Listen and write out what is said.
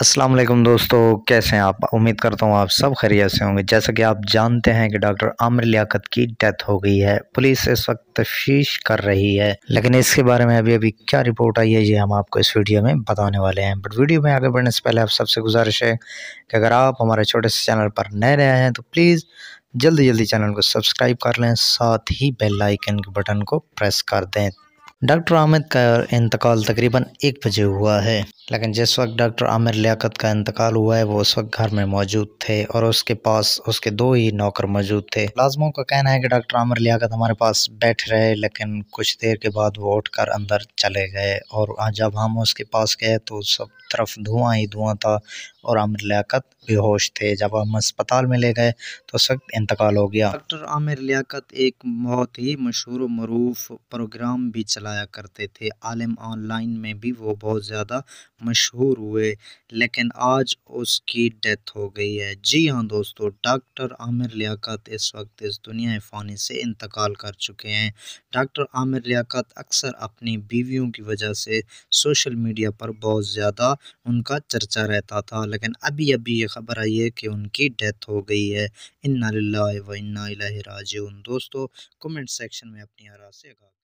अस्सलाम वालेकुम दोस्तों कैसे हैं आप उम्मीद करता हूँ आप सब खैरियत से होंगे जैसा कि आप जानते हैं कि डॉक्टर आमिर लियाकत की डेथ हो गई है पुलिस इस वक्त तफ्तीश कर रही है लेकिन इसके बारे में अभी अभी क्या रिपोर्ट आई है ये हम आपको इस वीडियो में बताने वाले हैं बट वीडियो में आगे बढ़ने से पहले आप सबसे गुजारिश है कि अगर आप हमारे छोटे से चैनल पर नए रहे हैं तो प्लीज़ जल्दी जल्दी चैनल को सब्सक्राइब कर लें साथ ही बेल आइकन के बटन को प्रेस कर दें डॉक्टर आमिर का इंतकाल तकरीबन एक बजे हुआ है लेकिन जिस वक्त डॉक्टर आमिर लियाकत का इंतकाल हुआ है वो उस वक्त घर में मौजूद थे और उसके पास उसके दो ही नौकर मौजूद थे लाजमों का कहना है कि डॉक्टर आमिर लियाकत हमारे पास बैठ रहे लेकिन कुछ देर के बाद वो उठकर अंदर चले गए और जब हम उसके पास गए तो सब तरफ धुआं ही धुआं था और आमिर लियाकत बेहोश थे जब हम अस्पताल में ले गए तो सख्त इंतकाल हो गया डॉक्टर आमिर लियाकत एक बहुत ही मशहूर मरूफ प्रोग्राम भी चलाया करते थे आलम ऑनलाइन में भी वो बहुत ज़्यादा मशहूर हुए लेकिन आज उसकी डेथ हो गई है जी हाँ दोस्तों डॉक्टर आमिर लियाकत इस वक्त इस दुनिया फ़ानी से इंतकाल कर चुके हैं डॉक्टर आमिर लियाकत अक्सर अपनी बीवियों की वजह से सोशल मीडिया पर बहुत ज़्यादा उनका चर्चा रहता था लेकिन अभी अभी ये खबर आई है कि उनकी डेथ हो गई है इन्ना व इन्ना राज दोस्तों कमेंट सेक्शन में अपनी आरा से